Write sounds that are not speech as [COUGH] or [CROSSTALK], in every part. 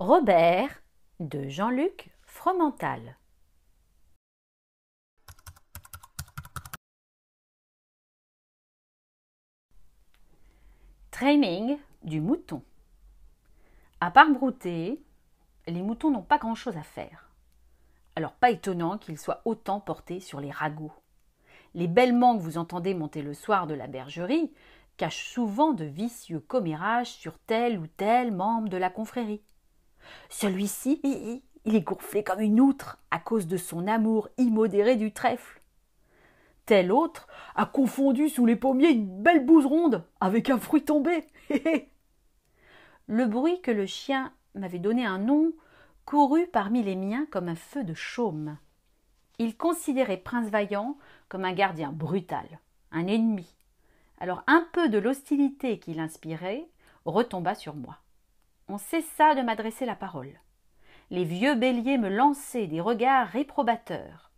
Robert de Jean-Luc Fromental. Training du mouton. À part brouter, les moutons n'ont pas grand-chose à faire. Alors pas étonnant qu'ils soient autant portés sur les ragots. Les manques que vous entendez monter le soir de la bergerie cachent souvent de vicieux commérages sur tel ou tel membre de la confrérie. Celui-ci, il est gonflé comme une outre à cause de son amour immodéré du trèfle. Tel autre a confondu sous les pommiers une belle bouse ronde avec un fruit tombé. [LAUGHS] le bruit que le chien m'avait donné un nom courut parmi les miens comme un feu de chaume. Il considérait Prince Vaillant comme un gardien brutal, un ennemi. Alors un peu de l'hostilité qu'il inspirait retomba sur moi on cessa de m'adresser la parole. Les vieux béliers me lançaient des regards réprobateurs.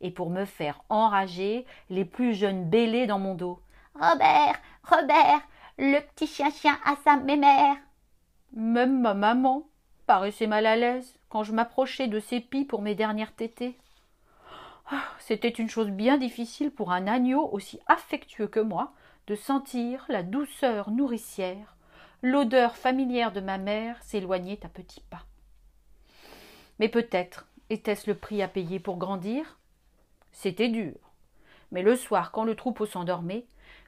Et pour me faire enrager, les plus jeunes bêlaient dans mon dos. Robert, Robert, le petit chien-chien à sa mémère. Même ma maman paraissait mal à l'aise quand je m'approchais de ses pies pour mes dernières tétées. Ah, c'était une chose bien difficile pour un agneau aussi affectueux que moi de sentir la douceur nourricière l'odeur familière de ma mère s'éloignait à petits pas. Mais peut-être était-ce le prix à payer pour grandir C'était dur. Mais le soir, quand le troupeau s'endormait,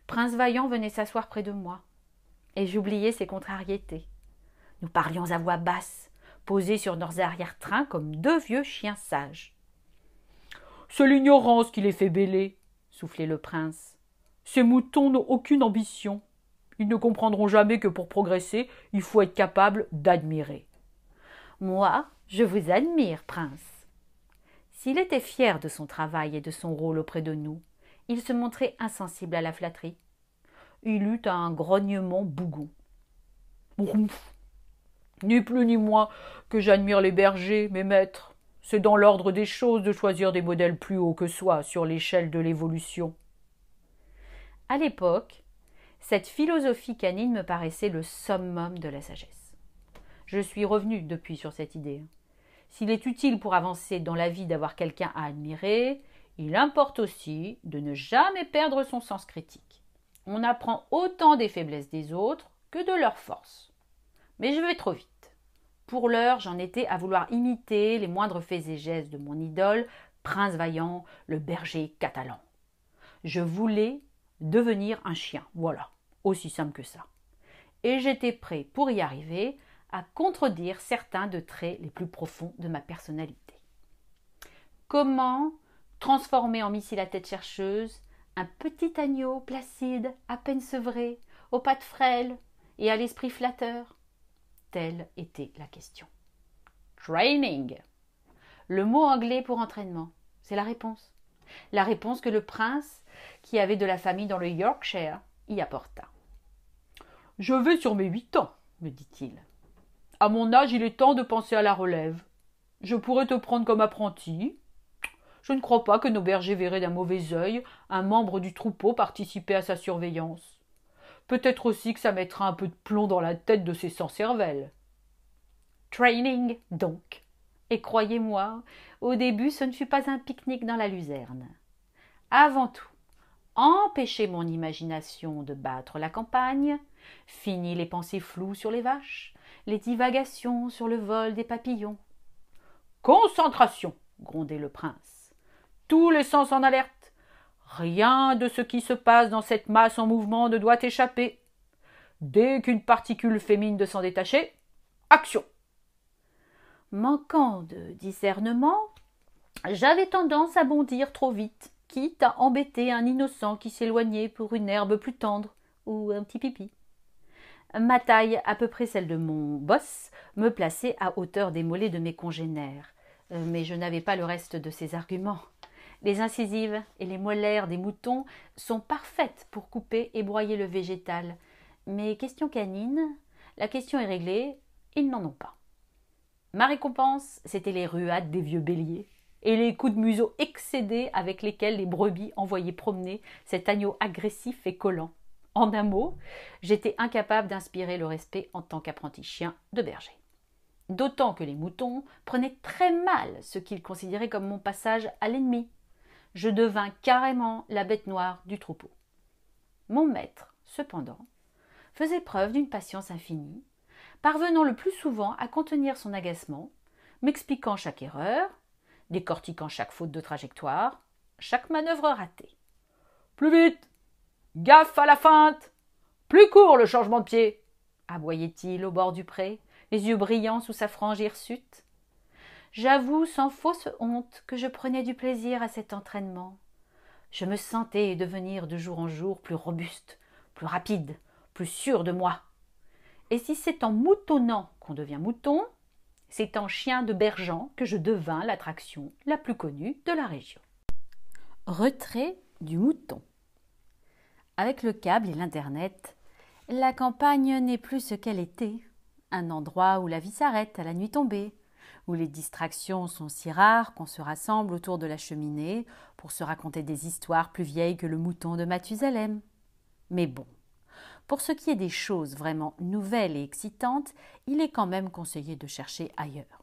Prince Vaillant venait s'asseoir près de moi. Et j'oubliais ses contrariétés. Nous parlions à voix basse, posés sur nos arrière-trains comme deux vieux chiens sages. C'est l'ignorance qui les fait bêler, soufflait le prince. Ces moutons n'ont aucune ambition. Ils ne comprendront jamais que pour progresser, il faut être capable d'admirer. Moi, je vous admire, prince. S'il était fier de son travail et de son rôle auprès de nous, il se montrait insensible à la flatterie. Il eut un grognement bougou. Ni plus ni moins que j'admire les bergers, mes maîtres. C'est dans l'ordre des choses de choisir des modèles plus hauts que soi sur l'échelle de l'évolution. À l'époque, cette philosophie canine me paraissait le summum de la sagesse. Je suis revenu depuis sur cette idée. S'il est utile pour avancer dans la vie d'avoir quelqu'un à admirer, il importe aussi de ne jamais perdre son sens critique. On apprend autant des faiblesses des autres que de leurs forces. Mais je vais trop vite. Pour l'heure, j'en étais à vouloir imiter les moindres faits et gestes de mon idole, prince vaillant, le berger catalan. Je voulais devenir un chien, voilà. Aussi simple que ça. Et j'étais prêt, pour y arriver, à contredire certains de traits les plus profonds de ma personnalité. Comment transformer en missile la tête chercheuse un petit agneau placide, à peine sevré, aux pattes frêles et à l'esprit flatteur Telle était la question. Training Le mot anglais pour entraînement, c'est la réponse. La réponse que le prince, qui avait de la famille dans le Yorkshire, y apporta. Je vais sur mes huit ans, me dit-il. À mon âge, il est temps de penser à la relève. Je pourrais te prendre comme apprenti. Je ne crois pas que nos bergers verraient d'un mauvais œil un membre du troupeau participer à sa surveillance. Peut-être aussi que ça mettra un peu de plomb dans la tête de ces sans-cervelles. Training, donc. Et croyez-moi, au début, ce ne fut pas un pique-nique dans la luzerne. Avant tout, empêcher mon imagination de battre la campagne, fini les pensées floues sur les vaches, les divagations sur le vol des papillons. Concentration, grondait le prince. Tous les sens en alerte. Rien de ce qui se passe dans cette masse en mouvement ne doit échapper. Dès qu'une particule fémine de s'en détacher, action. Manquant de discernement, j'avais tendance à bondir trop vite quitte à embêter un innocent qui s'éloignait pour une herbe plus tendre ou un petit pipi. Ma taille, à peu près celle de mon boss, me plaçait à hauteur des mollets de mes congénères, euh, mais je n'avais pas le reste de ses arguments. Les incisives et les molaires des moutons sont parfaites pour couper et broyer le végétal, mais question canine, la question est réglée, ils n'en ont pas. Ma récompense, c'était les ruades des vieux béliers et les coups de museau excédés avec lesquels les brebis envoyaient promener cet agneau agressif et collant. En un mot, j'étais incapable d'inspirer le respect en tant qu'apprenti chien de berger. D'autant que les moutons prenaient très mal ce qu'ils considéraient comme mon passage à l'ennemi. Je devins carrément la bête noire du troupeau. Mon maître, cependant, faisait preuve d'une patience infinie, parvenant le plus souvent à contenir son agacement, m'expliquant chaque erreur, décortiquant chaque faute de trajectoire, chaque manœuvre ratée. Plus vite Gaffe à la feinte Plus court le changement de pied aboyait-il au bord du pré, les yeux brillants sous sa frange hirsute. J'avoue sans fausse honte que je prenais du plaisir à cet entraînement. Je me sentais devenir de jour en jour plus robuste, plus rapide, plus sûr de moi. Et si c'est en moutonnant qu'on devient mouton, c'est en chien de bergeant que je devins l'attraction la plus connue de la région. Retrait du mouton. Avec le câble et l'Internet, la campagne n'est plus ce qu'elle était, un endroit où la vie s'arrête à la nuit tombée, où les distractions sont si rares qu'on se rassemble autour de la cheminée pour se raconter des histoires plus vieilles que le mouton de Mathusalem. Mais bon, pour ce qui est des choses vraiment nouvelles et excitantes, il est quand même conseillé de chercher ailleurs.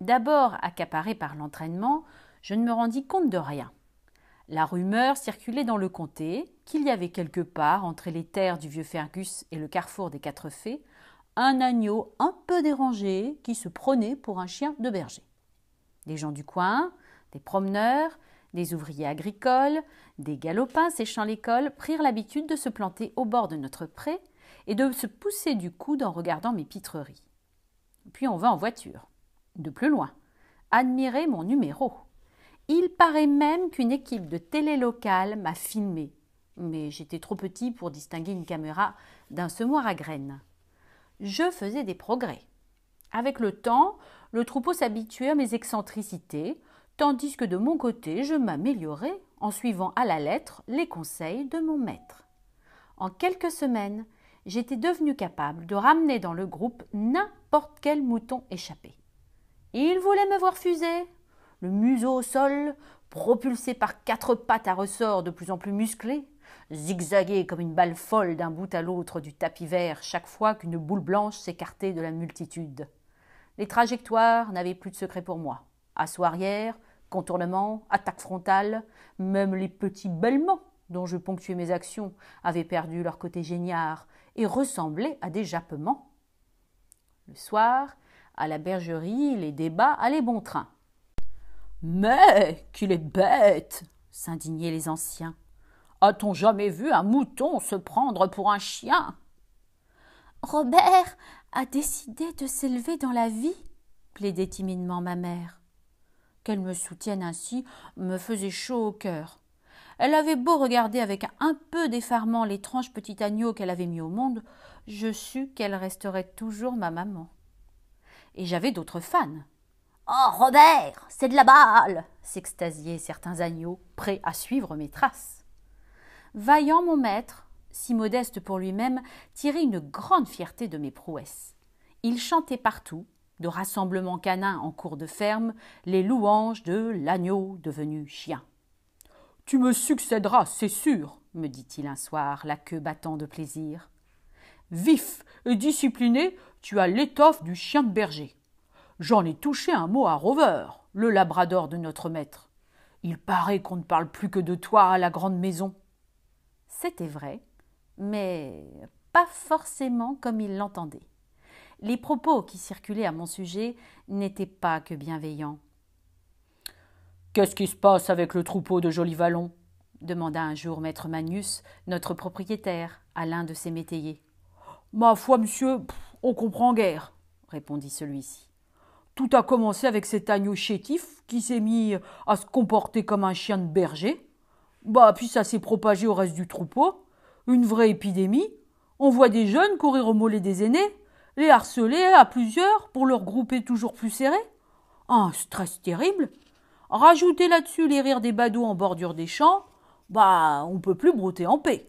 D'abord accaparé par l'entraînement, je ne me rendis compte de rien. La rumeur circulait dans le comté qu'il y avait quelque part, entre les terres du vieux Fergus et le carrefour des quatre fées, un agneau un peu dérangé qui se prenait pour un chien de berger. Des gens du coin, des promeneurs, des ouvriers agricoles, des galopins séchant l'école prirent l'habitude de se planter au bord de notre pré et de se pousser du coude en regardant mes pitreries. Puis on va en voiture, de plus loin, admirer mon numéro. Il paraît même qu'une équipe de télé locale m'a filmé, mais j'étais trop petit pour distinguer une caméra d'un semoir à graines. Je faisais des progrès. Avec le temps, le troupeau s'habituait à mes excentricités, tandis que de mon côté, je m'améliorais en suivant à la lettre les conseils de mon maître. En quelques semaines, j'étais devenu capable de ramener dans le groupe n'importe quel mouton échappé. Il voulait me voir fuser, le museau au sol, propulsé par quatre pattes à ressort de plus en plus musclées, zigzagué comme une balle folle d'un bout à l'autre du tapis vert chaque fois qu'une boule blanche s'écartait de la multitude. Les trajectoires n'avaient plus de secret pour moi. À arrière. Contournements, attaques frontales, même les petits bêlements dont je ponctuais mes actions avaient perdu leur côté géniard et ressemblaient à des jappements. Le soir, à la bergerie, les débats allaient bon train. Mais qu'il est bête s'indignaient les anciens. A-t-on jamais vu un mouton se prendre pour un chien Robert a décidé de s'élever dans la vie, plaidait timidement ma mère. Qu'elle me soutienne ainsi me faisait chaud au cœur. Elle avait beau regarder avec un peu d'effarement l'étrange petit agneau qu'elle avait mis au monde, je sus qu'elle resterait toujours ma maman. Et j'avais d'autres fans. Oh, Robert, c'est de la balle s'extasiaient certains agneaux, prêts à suivre mes traces. Vaillant mon maître, si modeste pour lui-même, tirait une grande fierté de mes prouesses. Il chantait partout, de rassemblement canin en cours de ferme les louanges de l'agneau devenu chien. Tu me succéderas, c'est sûr, me dit-il un soir, la queue battant de plaisir. Vif et discipliné, tu as l'étoffe du chien de berger. J'en ai touché un mot à Rover, le labrador de notre maître. Il paraît qu'on ne parle plus que de toi à la grande maison. C'était vrai, mais pas forcément comme il l'entendait les propos qui circulaient à mon sujet n'étaient pas que bienveillants. Qu'est-ce qui se passe avec le troupeau de vallon demanda un jour maître Magnus, notre propriétaire, à l'un de ses métayers. Ma foi, monsieur, on comprend guère, répondit celui-ci. Tout a commencé avec cet agneau chétif qui s'est mis à se comporter comme un chien de berger. Bah, puis ça s'est propagé au reste du troupeau. Une vraie épidémie. On voit des jeunes courir au mollet des aînés les harceler à plusieurs pour leur grouper toujours plus serré. Un stress terrible. Rajouter là-dessus les rires des badauds en bordure des champs, bah on peut plus brouter en paix.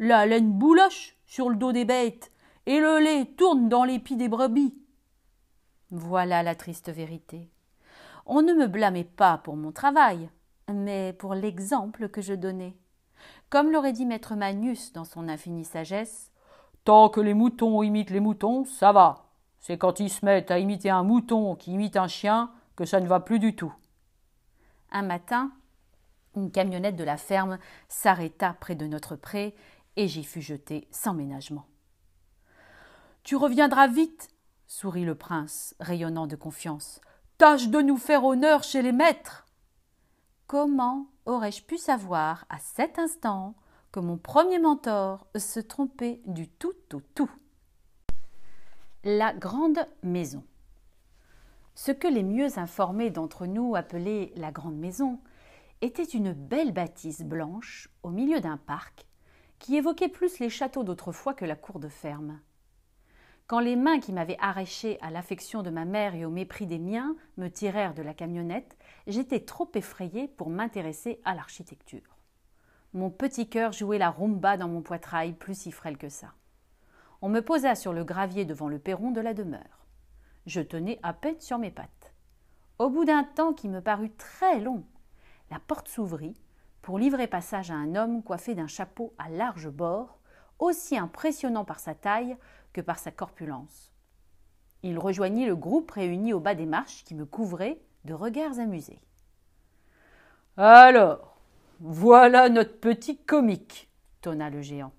La laine bouloche sur le dos des bêtes et le lait tourne dans l'épi des brebis. Voilà la triste vérité. On ne me blâmait pas pour mon travail, mais pour l'exemple que je donnais. Comme l'aurait dit maître Magnus dans son infinie sagesse, Tant que les moutons imitent les moutons, ça va. C'est quand ils se mettent à imiter un mouton qui imite un chien que ça ne va plus du tout. Un matin, une camionnette de la ferme s'arrêta près de notre pré et j'y fus jeté sans ménagement. Tu reviendras vite, sourit le prince, rayonnant de confiance. Tâche de nous faire honneur chez les maîtres. Comment aurais-je pu savoir à cet instant que mon premier mentor se trompait du tout au tout. La grande maison. Ce que les mieux informés d'entre nous appelaient la grande maison était une belle bâtisse blanche au milieu d'un parc qui évoquait plus les châteaux d'autrefois que la cour de ferme. Quand les mains qui m'avaient arraché à l'affection de ma mère et au mépris des miens me tirèrent de la camionnette, j'étais trop effrayée pour m'intéresser à l'architecture. Mon petit cœur jouait la rumba dans mon poitrail, plus si frêle que ça. On me posa sur le gravier devant le perron de la demeure. Je tenais à peine sur mes pattes. Au bout d'un temps qui me parut très long, la porte s'ouvrit pour livrer passage à un homme coiffé d'un chapeau à large bord, aussi impressionnant par sa taille que par sa corpulence. Il rejoignit le groupe réuni au bas des marches qui me couvrait de regards amusés. Alors, voilà notre petit comique, tonna le géant.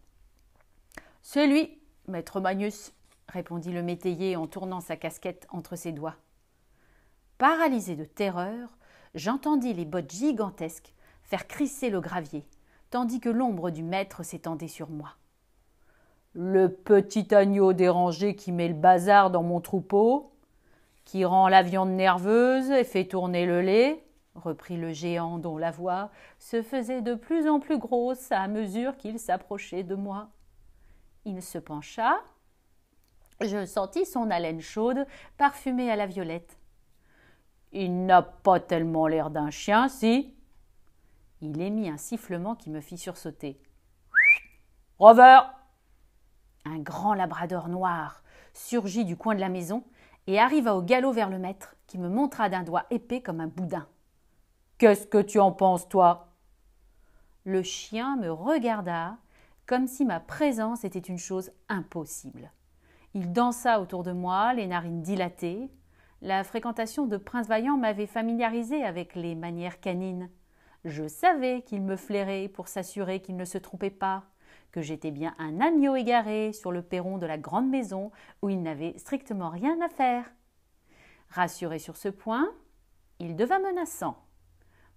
C'est lui, maître Magnus, répondit le métayer en tournant sa casquette entre ses doigts. Paralysé de terreur, j'entendis les bottes gigantesques faire crisser le gravier, tandis que l'ombre du maître s'étendait sur moi. Le petit agneau dérangé qui met le bazar dans mon troupeau, qui rend la viande nerveuse et fait tourner le lait, reprit le géant dont la voix se faisait de plus en plus grosse à mesure qu'il s'approchait de moi. Il se pencha. Je sentis son haleine chaude, parfumée à la violette. Il n'a pas tellement l'air d'un chien, si Il émit un sifflement qui me fit sursauter. Rover Un grand labrador noir surgit du coin de la maison et arriva au galop vers le maître, qui me montra d'un doigt épais comme un boudin. Qu'est-ce que tu en penses, toi Le chien me regarda comme si ma présence était une chose impossible. Il dansa autour de moi, les narines dilatées. La fréquentation de Prince Vaillant m'avait familiarisé avec les manières canines. Je savais qu'il me flairait pour s'assurer qu'il ne se trompait pas, que j'étais bien un agneau égaré sur le perron de la grande maison où il n'avait strictement rien à faire. Rassuré sur ce point, il devint menaçant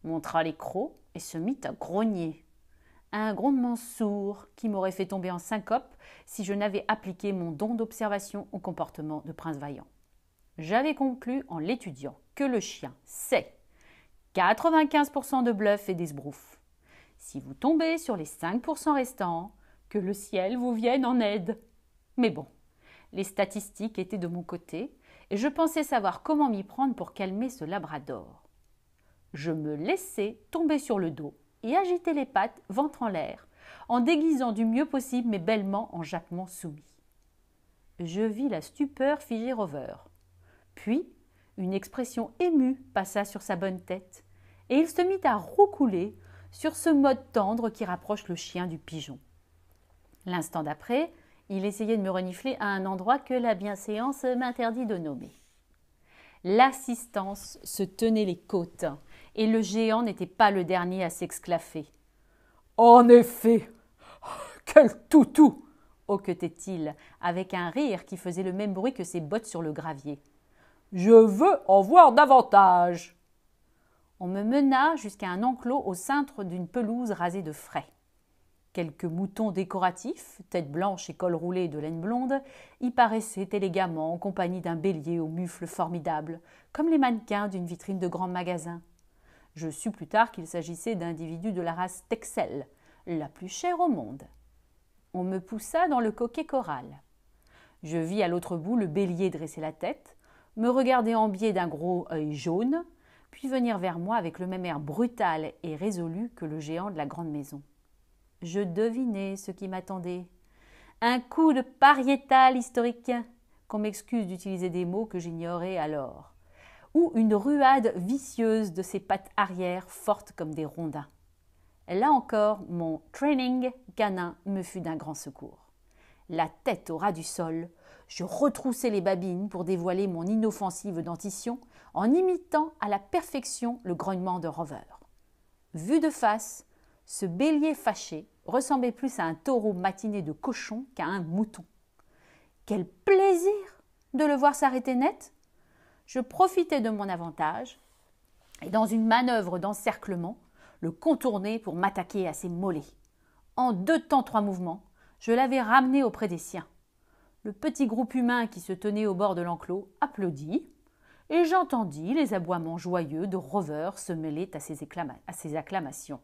montra les crocs et se mit à grogner. Un grondement sourd qui m'aurait fait tomber en syncope si je n'avais appliqué mon don d'observation au comportement de Prince Vaillant. J'avais conclu en l'étudiant que le chien sait 95% de bluff et d'esbrouf. Si vous tombez sur les 5% restants, que le ciel vous vienne en aide. Mais bon, les statistiques étaient de mon côté et je pensais savoir comment m'y prendre pour calmer ce labrador je me laissais tomber sur le dos et agiter les pattes ventre en l'air, en déguisant du mieux possible mes bêlements en jappements soumis. Je vis la stupeur figer Rover. Puis, une expression émue passa sur sa bonne tête, et il se mit à roucouler sur ce mode tendre qui rapproche le chien du pigeon. L'instant d'après, il essayait de me renifler à un endroit que la bienséance m'interdit de nommer. L'assistance se tenait les côtes et le géant n'était pas le dernier à s'exclaffer. En effet. Quel toutou. hoquetait il, avec un rire qui faisait le même bruit que ses bottes sur le gravier. Je veux en voir davantage. On me mena jusqu'à un enclos au cintre d'une pelouse rasée de frais. Quelques moutons décoratifs, tête blanche et col roulé de laine blonde, y paraissaient élégamment en compagnie d'un bélier aux mufles formidables, comme les mannequins d'une vitrine de grand magasin. Je sus plus tard qu'il s'agissait d'individus de la race Texel, la plus chère au monde. On me poussa dans le coquet choral. Je vis à l'autre bout le bélier dresser la tête, me regarder en biais d'un gros œil jaune, puis venir vers moi avec le même air brutal et résolu que le géant de la grande maison. Je devinais ce qui m'attendait. Un coup de pariétal historique, qu'on m'excuse d'utiliser des mots que j'ignorais alors ou une ruade vicieuse de ses pattes arrière fortes comme des rondins. Là encore, mon training canin me fut d'un grand secours. La tête au ras du sol, je retroussais les babines pour dévoiler mon inoffensive dentition en imitant à la perfection le grognement de Rover. Vu de face, ce bélier fâché ressemblait plus à un taureau matiné de cochon qu'à un mouton. Quel plaisir de le voir s'arrêter net je profitais de mon avantage et dans une manœuvre d'encerclement, le contournais pour m'attaquer à ses mollets. En deux temps trois mouvements, je l'avais ramené auprès des siens. Le petit groupe humain qui se tenait au bord de l'enclos applaudit, et j'entendis les aboiements joyeux de Rover se mêler à ses, à ses acclamations.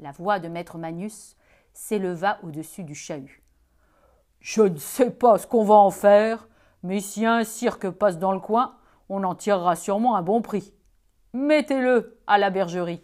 La voix de maître Manus s'éleva au-dessus du chahut. Je ne sais pas ce qu'on va en faire, mais si un cirque passe dans le coin, on en tirera sûrement un bon prix. Mettez-le à la bergerie.